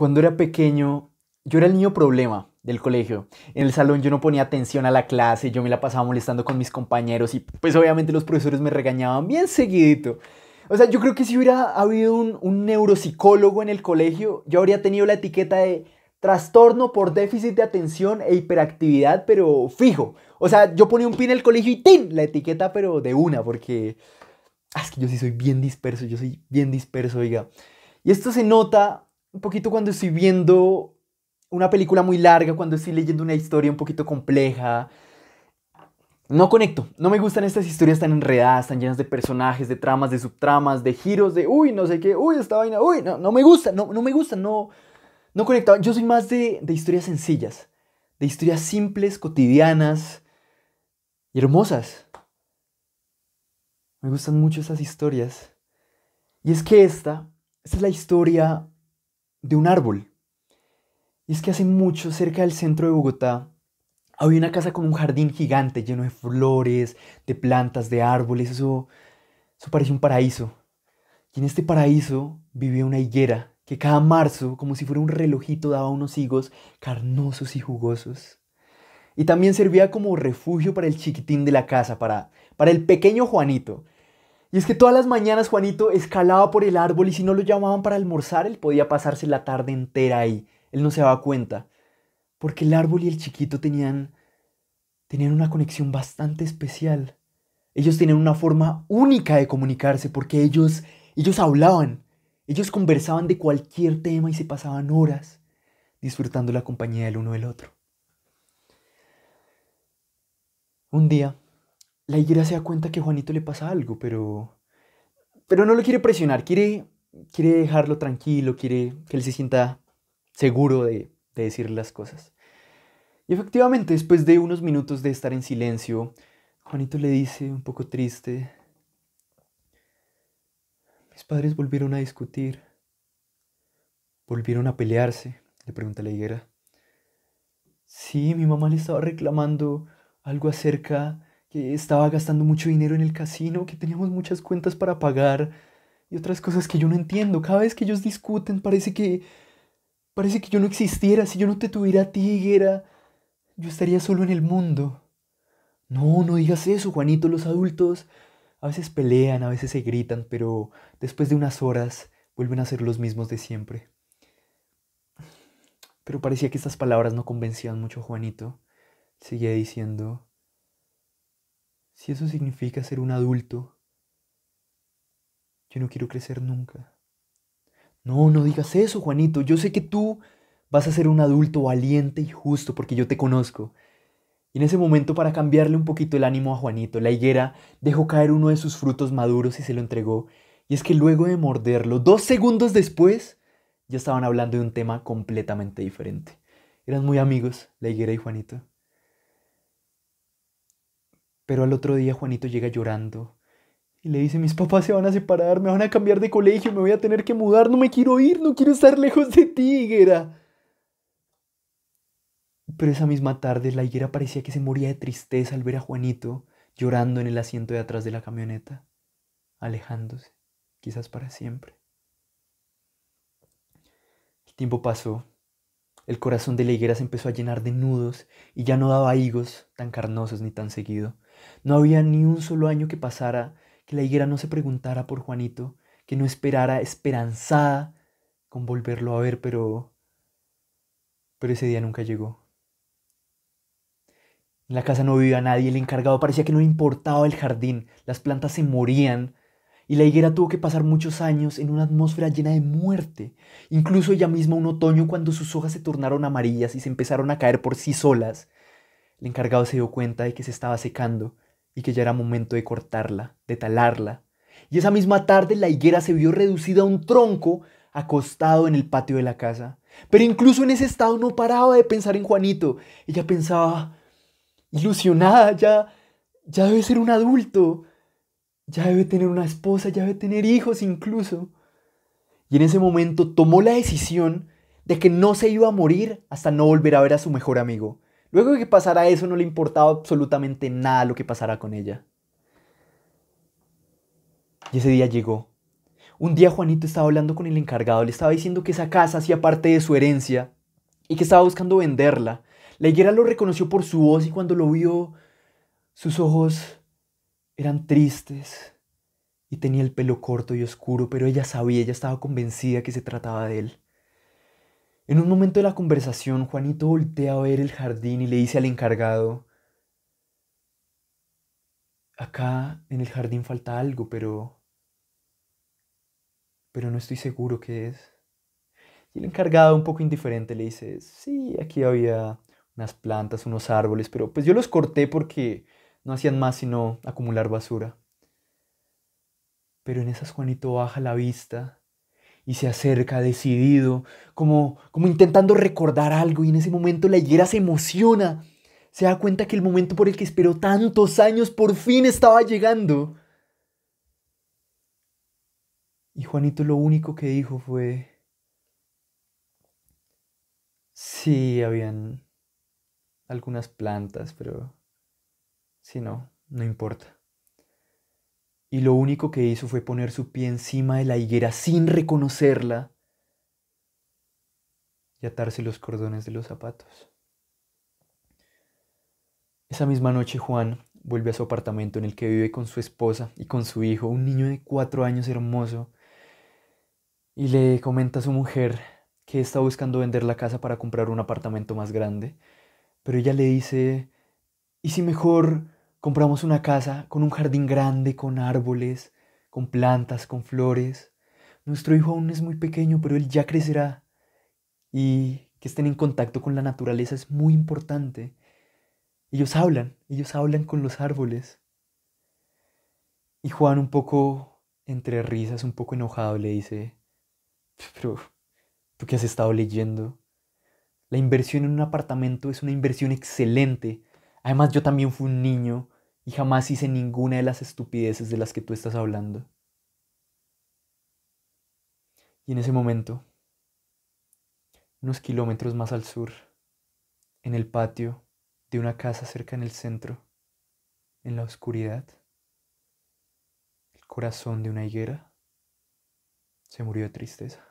Cuando era pequeño, yo era el niño problema del colegio. En el salón yo no ponía atención a la clase, yo me la pasaba molestando con mis compañeros y pues obviamente los profesores me regañaban bien seguidito. O sea, yo creo que si hubiera habido un, neuropsicólogo en el colegio, yo habría tenido la etiqueta de trastorno por déficit de atención e hiperactividad, pero fijo. O sea, yo ponía un pin en el colegio y ¡tin! La etiqueta, pero de una, porque... Ah, es que yo sí soy bien disperso, yo soy bien disperso, oiga. Y esto se nota un poquito cuando estoy viendo una película muy larga, cuando estoy leyendo una historia un poquito compleja. No conecto, no me gustan estas historias tan enredadas, tan llenas de personajes, de tramas, de subtramas, de giros, de uy, no sé qué, uy, esta vaina, uy, no, no me gusta, no, no me gusta, no, no conecto. Yo soy más de, de historias sencillas, de historias simples, cotidianas y hermosas. Me gustan mucho esas historias. Y es que esta, esta es la historia de un árbol. Y es que hace mucho, cerca del centro de Bogotá, había una casa con un jardín gigante lleno de flores, de plantas, de árboles. Eso, eso parecía un paraíso. Y en este paraíso vivía una higuera que cada marzo, como si fuera un relojito, daba unos higos carnosos y jugosos. Y también servía como refugio para el chiquitín de la casa, para, para el pequeño Juanito, y es que todas las mañanas Juanito escalaba por el árbol y si no lo llamaban para almorzar, él podía pasarse la tarde entera ahí. Él no se daba cuenta. Porque el árbol y el chiquito tenían, tenían una conexión bastante especial. Ellos tenían una forma única de comunicarse porque ellos, ellos hablaban, ellos conversaban de cualquier tema y se pasaban horas disfrutando la compañía del uno del otro. Un día, la higuera se da cuenta que a Juanito le pasa algo, pero, pero no lo quiere presionar, quiere, quiere dejarlo tranquilo, quiere que él se sienta seguro de, de decir las cosas. Y efectivamente, después de unos minutos de estar en silencio, Juanito le dice, un poco triste, mis padres volvieron a discutir, volvieron a pelearse, le pregunta la higuera. Sí, mi mamá le estaba reclamando algo acerca que estaba gastando mucho dinero en el casino, que teníamos muchas cuentas para pagar y otras cosas que yo no entiendo. Cada vez que ellos discuten parece que parece que yo no existiera, si yo no te tuviera a ti, Higuera, yo estaría solo en el mundo. No, no digas eso, Juanito, los adultos a veces pelean, a veces se gritan, pero después de unas horas vuelven a ser los mismos de siempre. Pero parecía que estas palabras no convencían mucho a Juanito. Seguía diciendo, si eso significa ser un adulto, yo no quiero crecer nunca. No, no digas eso, Juanito. Yo sé que tú vas a ser un adulto valiente y justo porque yo te conozco. Y en ese momento, para cambiarle un poquito el ánimo a Juanito, la higuera dejó caer uno de sus frutos maduros y se lo entregó. Y es que luego de morderlo, dos segundos después, ya estaban hablando de un tema completamente diferente. Eran muy amigos, la higuera y Juanito. Pero al otro día Juanito llega llorando y le dice, mis papás se van a separar, me van a cambiar de colegio, me voy a tener que mudar, no me quiero ir, no quiero estar lejos de ti, higuera. Pero esa misma tarde la higuera parecía que se moría de tristeza al ver a Juanito llorando en el asiento de atrás de la camioneta, alejándose, quizás para siempre. El tiempo pasó, el corazón de la higuera se empezó a llenar de nudos y ya no daba higos tan carnosos ni tan seguido. No había ni un solo año que pasara que la higuera no se preguntara por Juanito, que no esperara esperanzada con volverlo a ver, pero... Pero ese día nunca llegó. En la casa no vivía nadie, el encargado parecía que no le importaba el jardín, las plantas se morían y la higuera tuvo que pasar muchos años en una atmósfera llena de muerte, incluso ella misma un otoño cuando sus hojas se tornaron amarillas y se empezaron a caer por sí solas, el encargado se dio cuenta de que se estaba secando y que ya era momento de cortarla, de talarla. Y esa misma tarde la higuera se vio reducida a un tronco acostado en el patio de la casa. Pero incluso en ese estado no paraba de pensar en Juanito. Ella pensaba, ilusionada, ya, ya debe ser un adulto, ya debe tener una esposa, ya debe tener hijos incluso. Y en ese momento tomó la decisión de que no se iba a morir hasta no volver a ver a su mejor amigo. Luego de que pasara eso no le importaba absolutamente nada lo que pasara con ella. Y ese día llegó. Un día Juanito estaba hablando con el encargado, le estaba diciendo que esa casa hacía parte de su herencia y que estaba buscando venderla. La higuera lo reconoció por su voz y cuando lo vio, sus ojos eran tristes y tenía el pelo corto y oscuro, pero ella sabía, ella estaba convencida que se trataba de él. En un momento de la conversación, Juanito voltea a ver el jardín y le dice al encargado, acá en el jardín falta algo, pero... pero no estoy seguro qué es. Y el encargado, un poco indiferente, le dice, sí, aquí había unas plantas, unos árboles, pero pues yo los corté porque no hacían más sino acumular basura. Pero en esas Juanito baja la vista y se acerca decidido, como, como intentando recordar algo y en ese momento la higuera se emociona, se da cuenta que el momento por el que esperó tantos años por fin estaba llegando. Y Juanito lo único que dijo fue... Sí, habían algunas plantas, pero... si no, no importa y lo único que hizo fue poner su pie encima de la higuera sin reconocerla y atarse los cordones de los zapatos. Esa misma noche Juan vuelve a su apartamento en el que vive con su esposa y con su hijo, un niño de cuatro años hermoso, y le comenta a su mujer que está buscando vender la casa para comprar un apartamento más grande, pero ella le dice, ¿y si mejor Compramos una casa con un jardín grande, con árboles, con plantas, con flores. Nuestro hijo aún es muy pequeño, pero él ya crecerá. Y que estén en contacto con la naturaleza es muy importante. Ellos hablan, ellos hablan con los árboles. Y Juan un poco entre risas, un poco enojado, le dice, pero tú qué has estado leyendo, la inversión en un apartamento es una inversión excelente. Además yo también fui un niño y jamás hice ninguna de las estupideces de las que tú estás hablando. Y en ese momento, unos kilómetros más al sur, en el patio de una casa cerca en el centro, en la oscuridad, el corazón de una higuera se murió de tristeza.